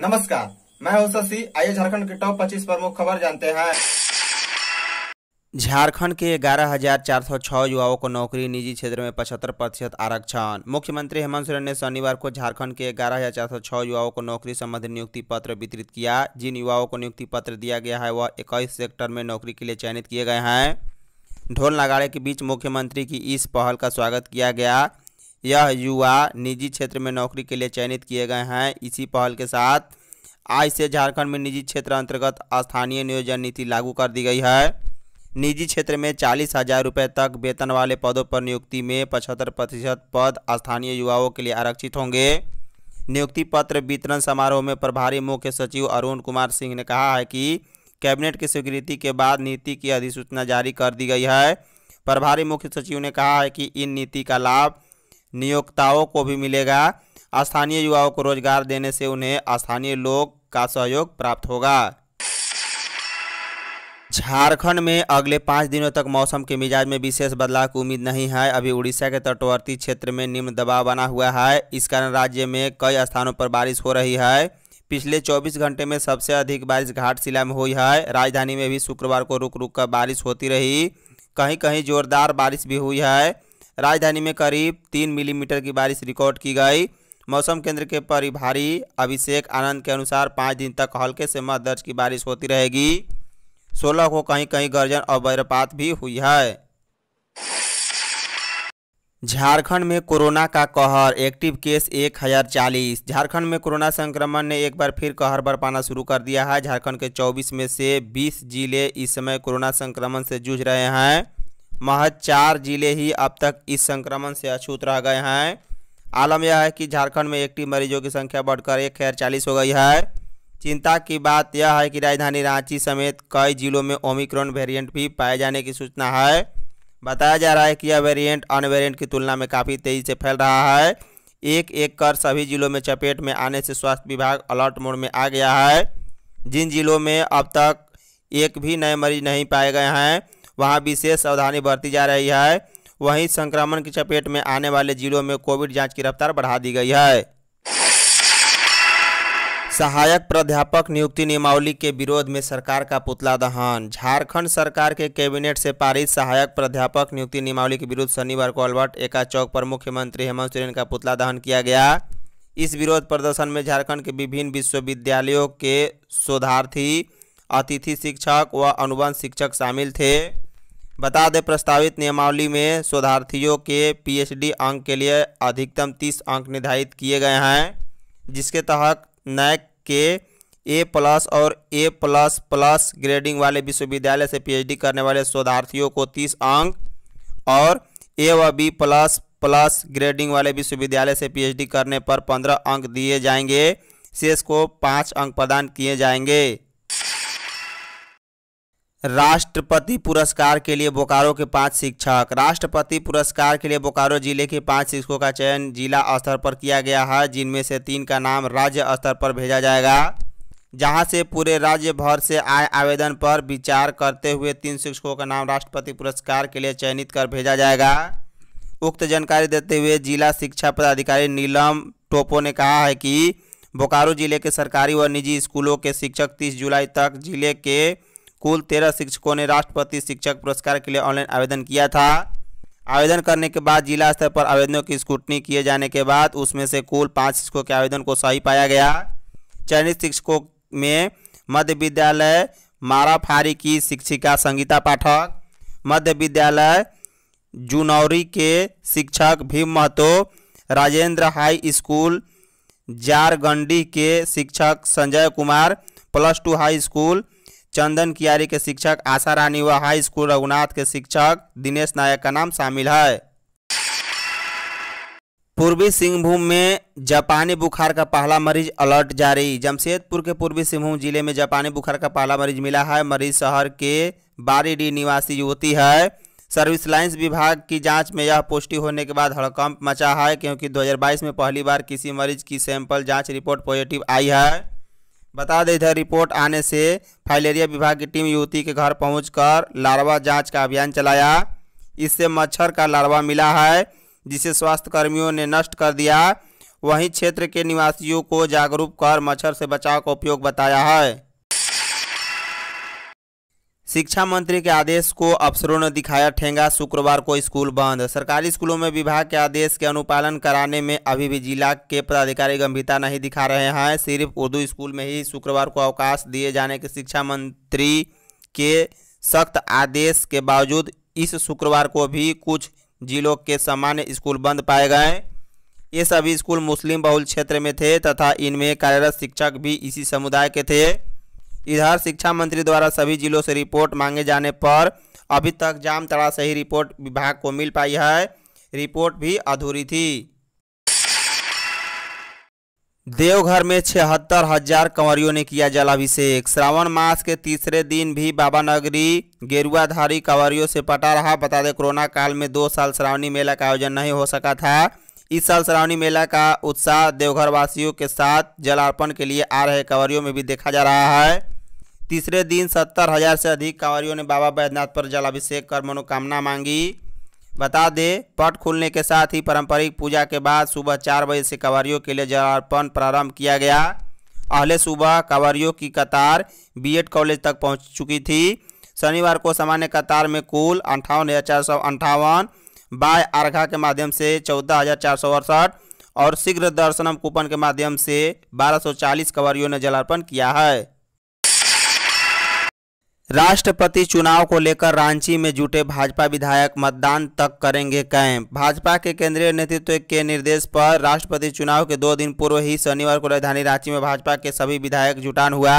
नमस्कार मैं हूं शशि आइए झारखंड के टॉप 25 प्रमुख खबर जानते हैं झारखंड के 11,406 युवाओं को नौकरी निजी क्षेत्र में पचहत्तर प्रतिशत आरक्षण मुख्यमंत्री हेमंत सोरेन ने शनिवार को झारखंड के 11,406 युवाओं को नौकरी संबंधी नियुक्ति पत्र वितरित किया जिन युवाओं को नियुक्ति पत्र दिया गया है वह इक्कीस सेक्टर में नौकरी के लिए चयनित किए गए हैं ढोल नगाड़े के बीच मुख्यमंत्री की इस पहल का स्वागत किया गया यह युवा निजी क्षेत्र में नौकरी के लिए चयनित किए गए हैं इसी पहल के साथ आज से झारखंड में निजी क्षेत्र अंतर्गत स्थानीय नियोजन नीति लागू कर दी गई है निजी क्षेत्र में चालीस हजार रुपये तक वेतन वाले पदों पर नियुक्ति में पचहत्तर प्रतिशत पद स्थानीय युवाओं के लिए आरक्षित होंगे नियुक्ति पत्र वितरण समारोह में प्रभारी मुख्य सचिव अरुण कुमार सिंह ने कहा है कि कैबिनेट की स्वीकृति के बाद नीति की अधिसूचना जारी कर दी गई है प्रभारी मुख्य सचिव ने कहा है कि इन नीति का लाभ नियोक्ताओं को भी मिलेगा स्थानीय युवाओं को रोजगार देने से उन्हें स्थानीय लोग का सहयोग प्राप्त होगा झारखंड में अगले पाँच दिनों तक मौसम के मिजाज में विशेष बदलाव की उम्मीद नहीं है अभी उड़ीसा के तटवर्ती क्षेत्र में निम्न दबाव बना हुआ है इस कारण राज्य में कई स्थानों पर बारिश हो रही है पिछले 24 घंटे में सबसे अधिक बारिश घाट शिला में हुई है राजधानी में भी शुक्रवार को रुक रुक कर बारिश होती रही कहीं कहीं जोरदार बारिश भी हुई है राजधानी में करीब तीन मिलीमीटर की बारिश रिकॉर्ड की गई मौसम केंद्र के परिभारी अभिषेक आनंद के अनुसार पाँच दिन तक हल्के से मध्य दर्ज की बारिश होती रहेगी सोलह को कहीं कहीं गर्जन और वज्रपात भी हुई है झारखंड में कोरोना का कहर एक्टिव केस एक हज़ार चालीस झारखंड में कोरोना संक्रमण ने एक बार फिर कहर बरपाना शुरू कर दिया है झारखंड के 24 में से 20 जिले इस समय कोरोना संक्रमण से जूझ रहे हैं महज चार जिले ही अब तक इस संक्रमण से अछूत रह गए हैं आलम यह है कि झारखंड में एक्टिव मरीजों की संख्या बढ़कर एक हजार चालीस हो गई है चिंता की बात यह है कि राजधानी रांची समेत कई जिलों में ओमिक्रॉन वेरिएंट भी पाए जाने की सूचना है बताया जा रहा है कि यह वेरिएंट अन्य वेरियंट की तुलना में काफ़ी तेज़ी से फैल रहा है एक एक कर सभी जिलों में चपेट में आने से स्वास्थ्य विभाग अलर्ट मोड में आ गया है जिन जिलों में अब तक एक भी नए मरीज नहीं पाए गए हैं वहाँ विशेष सावधानी बरती जा रही है वहीं संक्रमण की चपेट में आने वाले जिलों में कोविड जांच की रफ्तार बढ़ा दी गई है सहायक प्राध्यापक नियुक्ति नियमावली के विरोध में सरकार का पुतला दहन झारखंड सरकार के कैबिनेट से पारित सहायक प्राध्यापक नियुक्ति नियमावली के विरुद्ध शनिवार को अल्बर्ट एका चौक पर मुख्यमंत्री हेमंत सोरेन का पुतला दहन किया गया इस विरोध प्रदर्शन में झारखंड के विभिन्न विश्वविद्यालयों के शोधार्थी अतिथि शिक्षक व अनुबंध शिक्षक शामिल थे बता दें प्रस्तावित नियमावली में शोधार्थियों के पीएचडी अंक के लिए अधिकतम तीस अंक निर्धारित किए गए हैं जिसके तहत नैक के ए प्लस और ए प्लस प्लस ग्रेडिंग वाले विश्वविद्यालय से पीएचडी करने वाले शोधार्थियों को तीस अंक और ए व बी प्लस प्लस ग्रेडिंग वाले विश्वविद्यालय से पीएचडी करने पर पंद्रह अंक दिए जाएंगे शेष को पाँच अंक प्रदान किए जाएंगे राष्ट्रपति पुरस्कार के लिए बोकारो के पांच शिक्षक राष्ट्रपति पुरस्कार के लिए बोकारो जिले के पांच शिक्षकों का चयन जिला स्तर पर किया गया है जिनमें से तीन का नाम राज्य स्तर पर भेजा जाएगा जहां से पूरे राज्य भर से आए आवेदन पर विचार करते हुए तीन शिक्षकों का नाम राष्ट्रपति पुरस्कार के लिए चयनित कर भेजा जाएगा उक्त जानकारी देते हुए जिला शिक्षा पदाधिकारी नीलम टोपो ने कहा है कि बोकारो जिले के सरकारी व निजी स्कूलों के शिक्षक तीस जुलाई तक जिले के कुल तेरह शिक्षकों ने राष्ट्रपति शिक्षक पुरस्कार के लिए ऑनलाइन आवेदन किया था आवेदन करने के बाद जिला स्तर पर आवेदनों की स्क्रूटनी किए जाने के बाद उसमें से कुल पाँच शिक्षकों के आवेदन को सही पाया गया चयनित शिक्षकों में मध्य विद्यालय माराफारी की शिक्षिका संगीता पाठक मध्य विद्यालय जुनौरी के शिक्षक भीम महतो राजेंद्र हाई स्कूल जारगंडी के शिक्षक Sanjay Kumar plus two high school Chandankiyari के शिक्षक आशा रानी व हाई स्कूल रघुनाथ के शिक्षक दिनेश नायक का नाम शामिल है पूर्वी सिंहभूम में जापानी बुखार का पहला मरीज अलर्ट जारी जमशेदपुर के पूर्वी सिंहभूम जिले में जापानी बुखार का पहला मरीज मिला है मरीज शहर के बारीडी निवासी युवती है सर्विस लाइन्स विभाग की जांच में यह पुष्टि होने के बाद हड़कंप मचा है क्योंकि 2022 में पहली बार किसी मरीज की सैंपल जांच रिपोर्ट पॉजिटिव आई है बता दें इधर रिपोर्ट आने से फाइलेरिया विभाग की टीम युवती के घर पहुंचकर लार्वा जांच का अभियान चलाया इससे मच्छर का लार्वा मिला है जिसे स्वास्थ्यकर्मियों ने नष्ट कर दिया वहीं क्षेत्र के निवासियों को जागरूक कर मच्छर से बचाव का उपयोग बताया है शिक्षा मंत्री के आदेश को अफसरों ने दिखाया ठेंगा शुक्रवार को स्कूल बंद सरकारी स्कूलों में विभाग के आदेश के अनुपालन कराने में अभी भी जिला के पदाधिकारी गंभीरता नहीं दिखा रहे हैं सिर्फ उर्दू स्कूल में ही शुक्रवार को अवकाश दिए जाने के शिक्षा मंत्री के सख्त आदेश के बावजूद इस शुक्रवार को भी कुछ जिलों के सामान्य स्कूल बंद पाए गए ये सभी स्कूल मुस्लिम बहुल क्षेत्र में थे तथा इनमें कार्यरत शिक्षक भी इसी समुदाय के थे इधर शिक्षा मंत्री द्वारा सभी जिलों से रिपोर्ट मांगे जाने पर अभी तक जामतड़ा से ही रिपोर्ट विभाग को मिल पाई है रिपोर्ट भी अधूरी थी देवघर में छिहत्तर हजार कंवरियों ने किया जलाभिषेक श्रावण मास के तीसरे दिन भी बाबा नगरी गेरुआधारी कंवरियों से पटा रहा बता दें कोरोना काल में दो साल श्रावणी मेला का आयोजन नहीं हो सका था इस साल श्रावणी मेला का उत्साह देवघर वासियों के साथ जलार्पण के लिए आ रहे कंवरियों में भी देखा जा रहा है तीसरे दिन सत्तर हजार से अधिक कांवरियों ने बाबा बैद्यनाथ पर जलाभिषेक कर मनोकामना मांगी बता दें पट खुलने के साथ ही पारंपरिक पूजा के बाद सुबह चार बजे से कांवरियों के लिए जलार्पण प्रारंभ किया गया अहले सुबह कांवरियों की कतार एड कॉलेज तक पहुँच चुकी थी शनिवार को सामान्य कतार में कुल अंठावन हज़ार चार सौ अंठावन बाय आर्घा के माध्यम से चौदह हज़ार चार सौ अड़सठ और शीघ्र दर्शनम कूपन के माध्यम से 1240 कवरियों ने जलार्पण किया है राष्ट्रपति चुनाव को लेकर रांची में जुटे भाजपा विधायक मतदान तक करेंगे कैंप भाजपा के केंद्रीय नेतृत्व के निर्देश पर राष्ट्रपति चुनाव के दो दिन पूर्व ही शनिवार को राजधानी रांची में भाजपा के सभी विधायक जुटान हुआ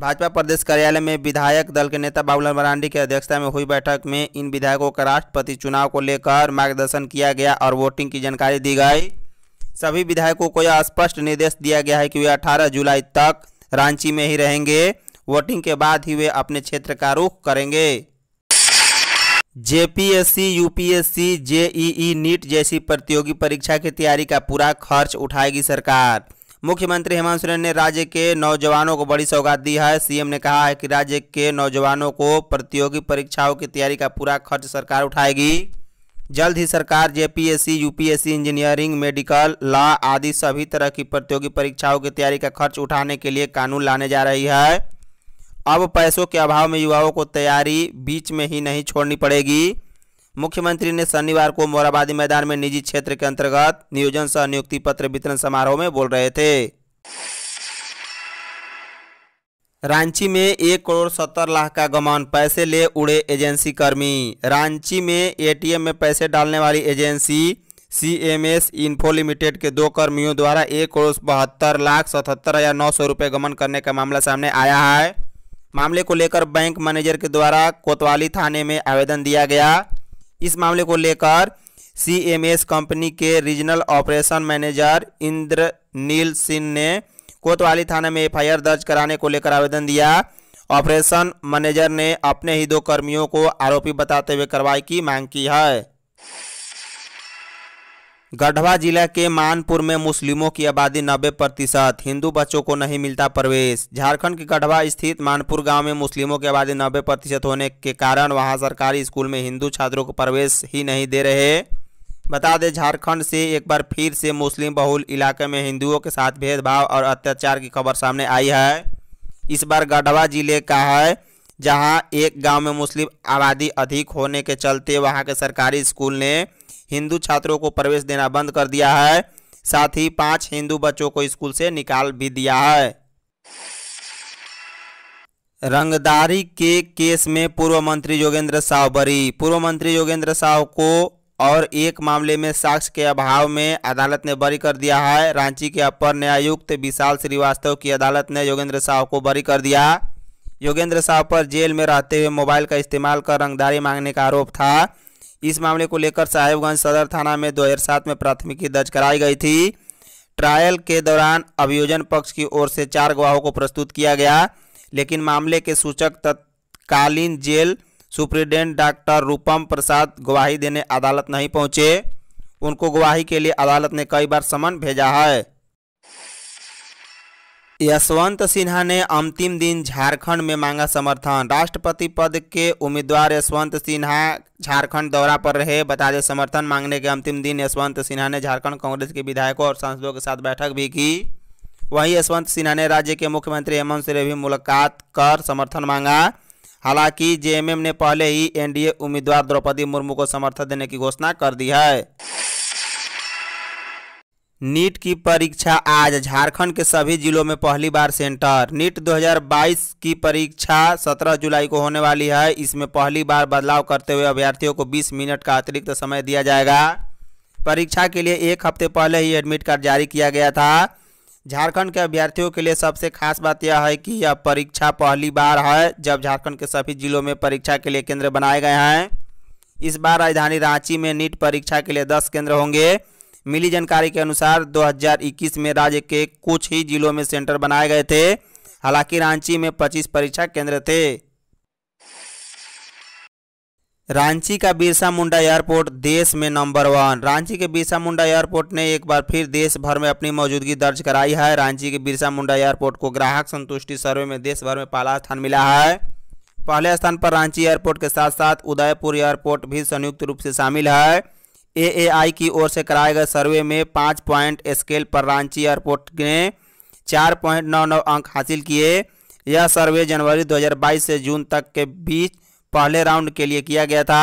भाजपा प्रदेश कार्यालय में विधायक दल के नेता बाबूलाल मरांडी की अध्यक्षता में हुई बैठक में इन विधायकों का राष्ट्रपति चुनाव को लेकर मार्गदर्शन किया गया और वोटिंग की जानकारी दी गई सभी विधायकों को यह स्पष्ट निर्देश दिया गया है कि वे अठारह जुलाई तक रांची में ही रहेंगे वोटिंग के बाद ही वे अपने क्षेत्र का रुख करेंगे जेपीएससी यूपीएससी जेईई नीट जैसी प्रतियोगी परीक्षा की तैयारी का पूरा खर्च उठाएगी सरकार मुख्यमंत्री हेमंत सोरेन ने राज्य के नौजवानों को बड़ी सौगात दी है सीएम ने कहा है कि राज्य के नौजवानों को प्रतियोगी परीक्षाओं की तैयारी का पूरा खर्च सरकार उठाएगी जल्द ही सरकार JPSC UPSC engineering medical law आदि सभी तरह की प्रतियोगी परीक्षाओं की तैयारी का खर्च उठाने के लिए कानून लाने जा रही है अब पैसों के अभाव में युवाओं को तैयारी बीच में ही नहीं छोड़नी पड़ेगी मुख्यमंत्री ने शनिवार को मोराबादी मैदान में निजी क्षेत्र के अंतर्गत नियोजन सह नियुक्ति पत्र वितरण समारोह में बोल रहे थे रांची में एक करोड़ सत्तर लाख का गमन पैसे ले उड़े एजेंसी कर्मी रांची में एटीएम में पैसे डालने वाली agency C M S info limited के दो कर्मियों द्वारा एक करोड़ बहत्तर लाख सतहत्तर हज़ार नौ सौ रुपये गमन करने का मामला सामने आया है मामले को लेकर बैंक मैनेजर के द्वारा कोतवाली थाने में आवेदन दिया गया इस मामले को लेकर सीएमएस कंपनी के regional operation manager Indraneel Singh ने कोतवाली थाना में एफआईआर दर्ज कराने को लेकर आवेदन दिया ऑपरेशन मैनेजर ने अपने ही दो कर्मियों को आरोपी बताते हुए कार्रवाई की मांग की है गढ़वा जिला के मानपुर में मुस्लिमों की आबादी नब्बे प्रतिशत हिंदू बच्चों को नहीं मिलता प्रवेश झारखंड के गढ़वा स्थित मानपुर गांव में मुस्लिमों की आबादी नब्बे प्रतिशत होने के कारण वहां सरकारी स्कूल में हिंदू छात्रों को प्रवेश ही नहीं दे रहे बता दें झारखंड से एक बार फिर से मुस्लिम बहुल इलाके में हिंदुओं के साथ भेदभाव और अत्याचार की खबर सामने आई है इस बार गढ़वा जिले का है जहाँ एक गाँव में मुस्लिम आबादी अधिक होने के चलते वहाँ के सरकारी स्कूल ने हिंदू छात्रों को प्रवेश देना बंद कर दिया है साथ ही पांच हिंदू बच्चों को स्कूल से निकाल भी दिया है रंगदारी के केस में पूर्व मंत्री योगेंद्र साव बरी पूर्व मंत्री योगेंद्र साव को और एक मामले में साक्ष्य के अभाव में अदालत ने बरी कर दिया है रांची के अपर न्यायुक्त विशाल श्रीवास्तव की अदालत ने योगेंद्र साव को बरी कर दिया योगेंद्र साव पर जेल में रहते हुए मोबाइल का इस्तेमाल कर रंगदारी मांगने का आरोप था इस मामले को लेकर साहेबगंज सदर थाना में 2007 में प्राथमिकी दर्ज कराई गई थी ट्रायल के दौरान अभियोजन पक्ष की ओर से चार गवाहों को प्रस्तुत किया गया लेकिन मामले के सूचक तत्कालीन jail superintendent doctor Rupam Prasad गवाही देने अदालत नहीं पहुंचे उनको गवाही के लिए अदालत ने कई बार समन भेजा है यशवंत सिन्हा ने अंतिम दिन झारखंड में मांगा समर्थन राष्ट्रपति पद के उम्मीदवार यशवंत सिन्हा झारखंड दौरा पर रहे बता दें समर्थन मांगने के अंतिम दिन यशवंत सिन्हा ने झारखंड कांग्रेस के विधायकों और सांसदों के साथ बैठक भी की वहीं यशवंत सिन्हा ने राज्य के मुख्यमंत्री हेमंत से भी मुलाकात कर समर्थन मांगा हालांकि जेएमएम ने पहले ही एनडीए उम्मीदवार द्रौपदी मुर्मू को समर्थन देने की घोषणा कर दी है नीट की परीक्षा आज झारखंड के सभी जिलों में पहली बार सेंटर नीट 2022 की परीक्षा 17 जुलाई को होने वाली है इसमें पहली बार बदलाव करते हुए अभ्यर्थियों को 20 मिनट का अतिरिक्त समय दिया जाएगा परीक्षा के लिए एक हफ्ते पहले ही एडमिट कार्ड जारी किया गया था झारखंड के अभ्यर्थियों के लिए सबसे खास बात यह है कि यह परीक्षा पहली बार है जब झारखंड के सभी जिलों में परीक्षा के लिए केंद्र बनाए गए हैं इस बार राजधानी रांची में नीट परीक्षा के लिए दस केंद्र होंगे मिली जानकारी के अनुसार 2021 में राज्य के कुछ ही जिलों में सेंटर बनाए गए थे हालांकि रांची में 25 परीक्षा केंद्र थे रांची का बिरसा मुंडा एयरपोर्ट देश में नंबर वन रांची के बिरसा मुंडा एयरपोर्ट ने एक बार फिर देश भर में अपनी मौजूदगी दर्ज कराई है रांची के बिरसा मुंडा एयरपोर्ट को ग्राहक संतुष्टि सर्वे में देश भर में पहला स्थान मिला है पहले स्थान पर रांची एयरपोर्ट के साथ साथ उदयपुर एयरपोर्ट भी संयुक्त रूप से शामिल है एएआई की ओर से कराए गए सर्वे में पाँच पॉइंट स्केल पर रांची एयरपोर्ट ने चार पॉइंट नौ नौ अंक हासिल किए यह सर्वे जनवरी 2022 से जून तक के बीच पहले राउंड के लिए किया गया था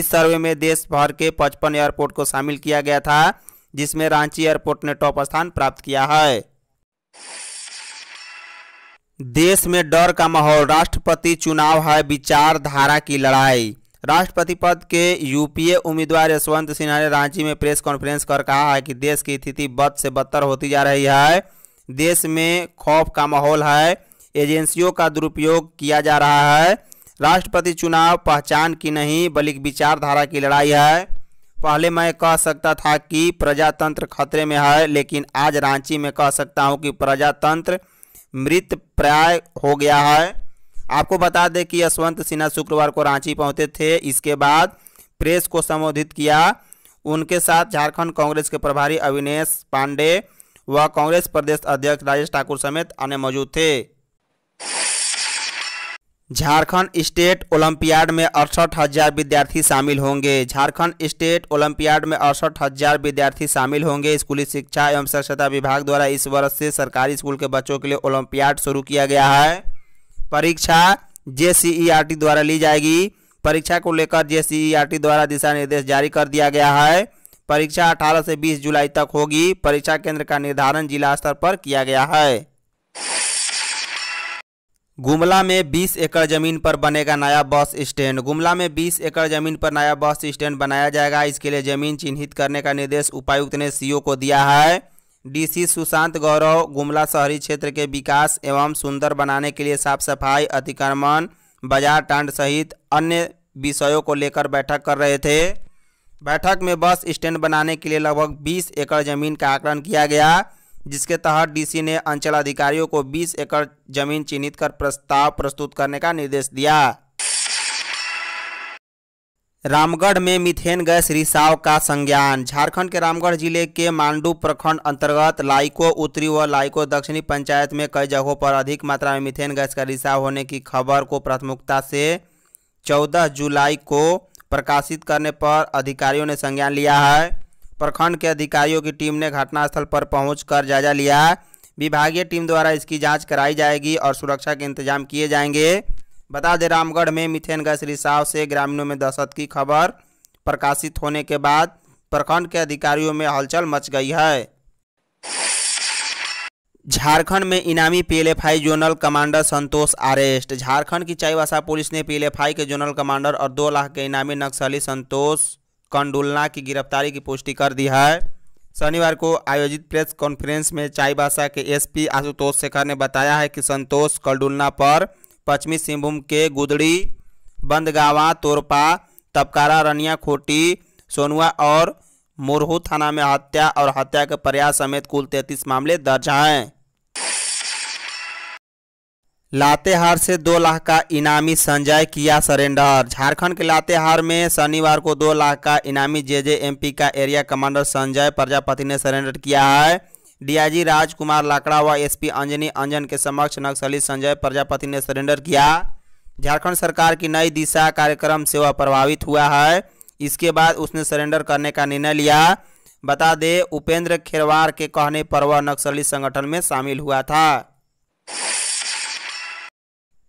इस सर्वे में देश भर के पचपन एयरपोर्ट को शामिल किया गया था जिसमें रांची एयरपोर्ट ने टॉप स्थान प्राप्त किया है देश में डर का माहौल राष्ट्रपति चुनाव है विचारधारा की लड़ाई राष्ट्रपति पद के यूपीए उम्मीदवार यशवंत सिन्हा ने रांची में प्रेस कॉन्फ्रेंस कर कहा है कि देश की स्थिति बद से बदतर होती जा रही है देश में खौफ का माहौल है एजेंसियों का दुरुपयोग किया जा रहा है राष्ट्रपति चुनाव पहचान की नहीं बल्कि विचारधारा की लड़ाई है पहले मैं कह सकता था कि प्रजातंत्र खतरे में है लेकिन आज रांची में कह सकता हूं कि प्रजातंत्र मृत प्राय हो गया है आपको बता दें कि यशवंत सिन्हा शुक्रवार को रांची पहुंचे थे इसके बाद प्रेस को संबोधित किया उनके साथ झारखंड कांग्रेस के प्रभारी अविनेश पांडे व कांग्रेस प्रदेश अध्यक्ष राजेश ठाकुर समेत अन्य मौजूद थे झारखंड स्टेट ओलंपियाड में अड़सठ हजार विद्यार्थी शामिल होंगे झारखंड स्टेट ओलंपियाड में अड़सठ हजार विद्यार्थी शामिल होंगे स्कूली शिक्षा एवं स्वच्छता विभाग द्वारा इस वर्ष से सरकारी स्कूल के बच्चों के लिए ओलंपियाड शुरू किया गया है परीक्षा जेसीईआरटी द्वारा ली जाएगी परीक्षा को लेकर जेसीईआरटी द्वारा दिशा निर्देश जारी कर दिया गया है परीक्षा 18 से 20 जुलाई तक होगी परीक्षा केंद्र का निर्धारण जिला स्तर पर किया गया है गुमला में 20 एकड़ जमीन पर बनेगा नया बस स्टैंड गुमला में 20 एकड़ जमीन पर नया बस स्टैंड बनाया जाएगा इसके लिए जमीन चिन्हित करने का निर्देश उपायुक्त ने सीओ को दिया है डीसी सुशांत गौरव गुमला शहरी क्षेत्र के विकास एवं सुंदर बनाने के लिए साफ सफाई अतिक्रमण बाजार टांड सहित अन्य विषयों को लेकर बैठक कर रहे थे बैठक में बस स्टैंड बनाने के लिए लगभग 20 एकड़ जमीन का आकलन किया गया जिसके तहत डीसी ने अंचल अधिकारियों को 20 एकड़ जमीन चिन्हित कर प्रस्ताव प्रस्तुत करने का निर्देश दिया रामगढ़ में मिथेन गैस रिसाव का संज्ञान झारखंड के रामगढ़ जिले के मांडू प्रखंड अंतर्गत लाइको उत्तरी व लाइको दक्षिणी पंचायत में कई जगहों पर अधिक मात्रा में मिथेन गैस का रिसाव होने की खबर को प्राथमिकता से 14 जुलाई को प्रकाशित करने पर अधिकारियों ने संज्ञान लिया है प्रखंड के अधिकारियों की टीम ने घटनास्थल पर पहुँच जायजा लिया विभागीय टीम द्वारा इसकी जाँच कराई जाएगी और सुरक्षा के इंतजाम किए जाएंगे बता दें रामगढ़ में मिथेन गैस रिसाव से ग्रामीणों में दहशत की खबर प्रकाशित होने के बाद प्रखंड के अधिकारियों में हलचल मच गई है झारखंड में इनामी PLFI zonal commander Santosh arrest Jharkhand की चाईबासा पुलिस ने पीएलएफआई के जोनल कमांडर और दो लाख के इनामी नक्सली संतोष कंडुलना की गिरफ्तारी की पुष्टि कर दी है शनिवार को आयोजित प्रेस कॉन्फ्रेंस में चाईबासा के एसपी आशुतोष शेखर ने बताया है कि संतोष कंडुलना पर पश्चिमी सिंहभूम के गुदड़ी बंदगावा तोरपा तपकारा रनिया खोटी सोनुआ और मुरहू थाना में हत्या और हत्या के प्रयास समेत कुल तैतीस मामले दर्ज हैं लातेहार से दो लाख का इनामी संजय किया सरेंडर झारखंड के लातेहार में शनिवार को दो लाख का इनामी जेजेएमपी का एरिया कमांडर संजय प्रजापति ने सरेंडर किया है डीआईजी राजकुमार लाकड़ा व एसपी अंजनी अंजन के समक्ष नक्सली संजय प्रजापति ने सरेंडर किया झारखंड सरकार की नई दिशा कार्यक्रम से वह प्रभावित हुआ है इसके बाद उसने सरेंडर करने का निर्णय लिया बता दें उपेंद्र खेरवार के कहने पर वह नक्सली संगठन में शामिल हुआ था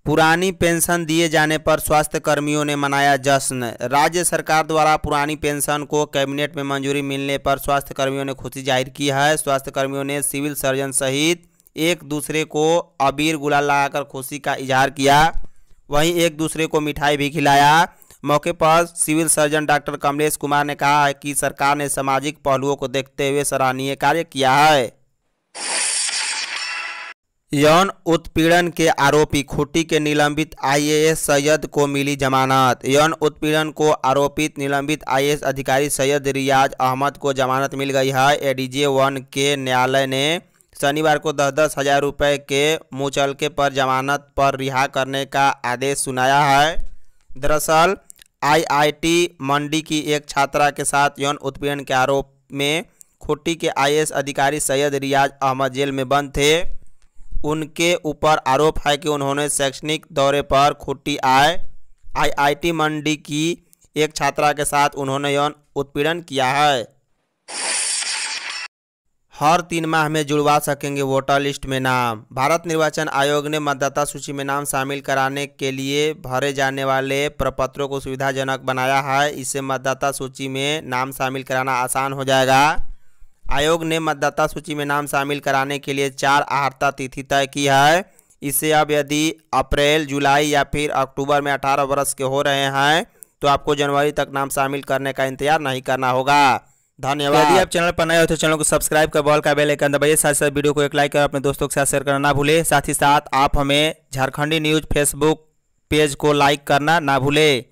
पुरानी पेंशन दिए जाने पर स्वास्थ्य कर्मियों ने मनाया जश्न राज्य सरकार द्वारा पुरानी पेंशन को कैबिनेट में मंजूरी मिलने पर स्वास्थ्य कर्मियों ने खुशी जाहिर की है स्वास्थ्य कर्मियों ने सिविल सर्जन सहित एक दूसरे को अबीर गुलाल लगाकर खुशी का इजहार किया वहीं एक दूसरे को मिठाई भी खिलाया मौके पर civil surgeon doctor Kamlesh Kumar ने कहा है कि सरकार ने सामाजिक पहलुओं को देखते हुए सराहनीय कार्य किया है यौन उत्पीड़न के आरोपी खुट्टी के निलंबित आईएएस सैयद को मिली जमानत यौन उत्पीड़न को आरोपित निलंबित आईएएस अधिकारी सैयद रियाज अहमद को जमानत मिल गई है एडीजे वन के न्यायालय ने शनिवार को दस दस हजार रुपये के मुचलके पर जमानत पर रिहा करने का आदेश सुनाया है दरअसल आईआईटी मंडी की एक छात्रा के साथ यौन उत्पीड़न के आरोप में खुट्टी के आई अधिकारी सैयद रियाज अहमद जेल में बंद थे उनके ऊपर आरोप है कि उन्होंने शैक्षणिक दौरे पर खुट्टी आए आईआईटी मंडी की एक छात्रा के साथ उन्होंने यौन उत्पीड़न किया है हर तीन माह में जुड़वा सकेंगे वोटर लिस्ट में नाम भारत निर्वाचन आयोग ने मतदाता सूची में नाम शामिल कराने के लिए भरे जाने वाले प्रपत्रों को सुविधाजनक बनाया है इससे मतदाता सूची में नाम शामिल कराना आसान हो जाएगा आयोग ने मतदाता सूची में नाम शामिल कराने के लिए चार आहर्ता तिथि तय की है इससे अब यदि अप्रैल जुलाई या फिर अक्टूबर में अठारह वर्ष के हो रहे हैं तो आपको जनवरी तक नाम शामिल करने का इंतजार नहीं करना होगा धन्यवाद यदि आप चैनल पर नए हो तो चैनल को सब्सक्राइब कर बॉल का बेल आइकन दबाइए साथ साथ वीडियो को एक लाइक कर अपने दोस्तों के साथ शेयर करना ना भूलें साथ ही साथ आप हमें झारखंडी न्यूज़ फेसबुक पेज को लाइक करना ना भूलें